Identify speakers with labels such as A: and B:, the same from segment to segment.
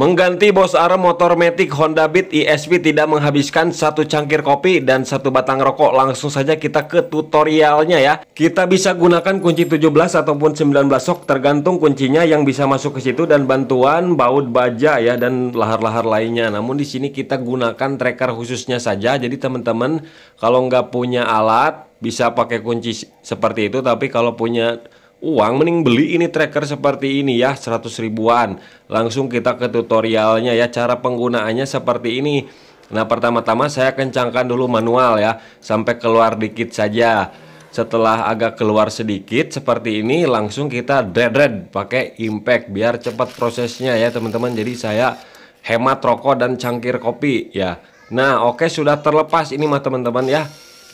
A: Mengganti bos arm motor Matic Honda Beat ISP tidak menghabiskan satu cangkir kopi dan satu batang rokok. Langsung saja kita ke tutorialnya ya. Kita bisa gunakan kunci 17 ataupun 19 sok tergantung kuncinya yang bisa masuk ke situ dan bantuan baut baja ya dan lahar-lahar lainnya. Namun di sini kita gunakan tracker khususnya saja. Jadi teman-teman kalau nggak punya alat bisa pakai kunci seperti itu tapi kalau punya uang mending beli ini tracker seperti ini ya 100 ribuan langsung kita ke tutorialnya ya cara penggunaannya seperti ini nah pertama-tama saya kencangkan dulu manual ya sampai keluar dikit saja setelah agak keluar sedikit seperti ini langsung kita dread-dread pakai impact biar cepat prosesnya ya teman-teman jadi saya hemat rokok dan cangkir kopi ya nah oke okay, sudah terlepas ini mah teman-teman ya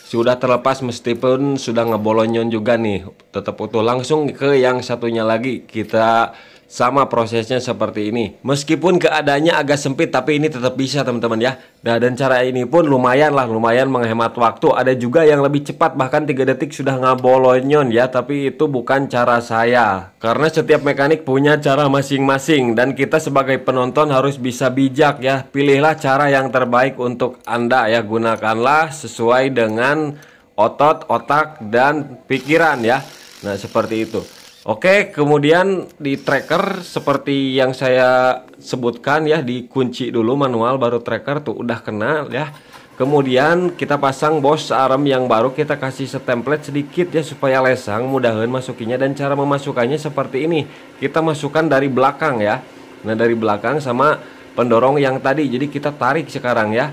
A: sudah terlepas meskipun sudah ngebolonyon juga nih tetap utuh langsung ke yang satunya lagi kita sama prosesnya seperti ini. Meskipun keadaannya agak sempit tapi ini tetap bisa teman-teman ya. Nah, dan cara ini pun lumayan lah, lumayan menghemat waktu. Ada juga yang lebih cepat bahkan 3 detik sudah ngabolonyon ya, tapi itu bukan cara saya. Karena setiap mekanik punya cara masing-masing dan kita sebagai penonton harus bisa bijak ya. Pilihlah cara yang terbaik untuk Anda ya. Gunakanlah sesuai dengan otot, otak dan pikiran ya. Nah, seperti itu. Oke, kemudian di tracker seperti yang saya sebutkan ya dikunci dulu manual baru tracker tuh udah kena ya. Kemudian kita pasang bos arm yang baru kita kasih setemplate sedikit ya supaya lesang mudahan masukinya dan cara memasukkannya seperti ini. Kita masukkan dari belakang ya. Nah, dari belakang sama pendorong yang tadi. Jadi kita tarik sekarang ya.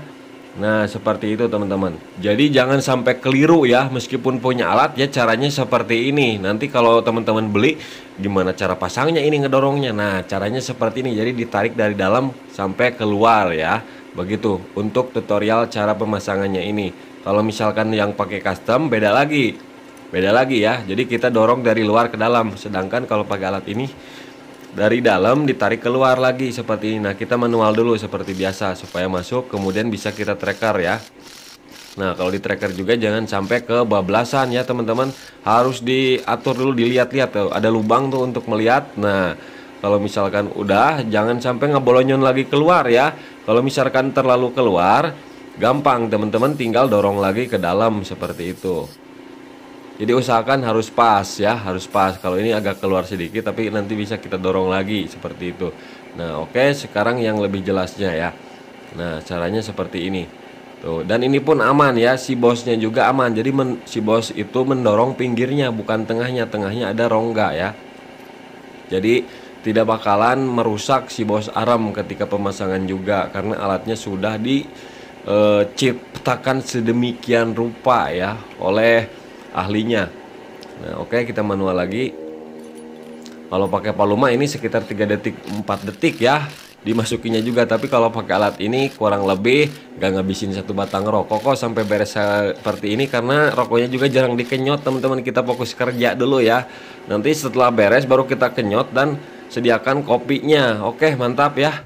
A: Nah, seperti itu teman-teman. Jadi jangan sampai keliru ya, meskipun punya alat ya caranya seperti ini. Nanti kalau teman-teman beli gimana cara pasangnya ini ngedorongnya. Nah, caranya seperti ini. Jadi ditarik dari dalam sampai keluar ya. Begitu untuk tutorial cara pemasangannya ini. Kalau misalkan yang pakai custom beda lagi. Beda lagi ya. Jadi kita dorong dari luar ke dalam. Sedangkan kalau pakai alat ini dari dalam ditarik keluar lagi seperti ini. Nah, kita manual dulu seperti biasa supaya masuk kemudian bisa kita tracker ya. Nah, kalau di tracker juga jangan sampai ke bablasan ya, teman-teman. Harus diatur dulu, dilihat-lihat tuh. Ada lubang tuh untuk melihat. Nah, kalau misalkan udah jangan sampai ngebolonyon lagi keluar ya. Kalau misalkan terlalu keluar, gampang teman-teman tinggal dorong lagi ke dalam seperti itu. Jadi usahakan harus pas ya, harus pas. Kalau ini agak keluar sedikit tapi nanti bisa kita dorong lagi seperti itu. Nah, oke, okay, sekarang yang lebih jelasnya ya. Nah, caranya seperti ini. Tuh, dan ini pun aman ya, si bosnya juga aman. Jadi men, si bos itu mendorong pinggirnya bukan tengahnya. Tengahnya ada rongga ya. Jadi tidak bakalan merusak si bos aram ketika pemasangan juga karena alatnya sudah diciptakan eh, sedemikian rupa ya oleh ahlinya nah oke okay, kita manual lagi kalau pakai paluma ini sekitar 3 detik 4 detik ya dimasukinya juga tapi kalau pakai alat ini kurang lebih gak ngabisin satu batang rokok kok sampai beres seperti ini karena rokoknya juga jarang dikenyot teman-teman kita fokus kerja dulu ya nanti setelah beres baru kita kenyot dan sediakan kopinya oke mantap ya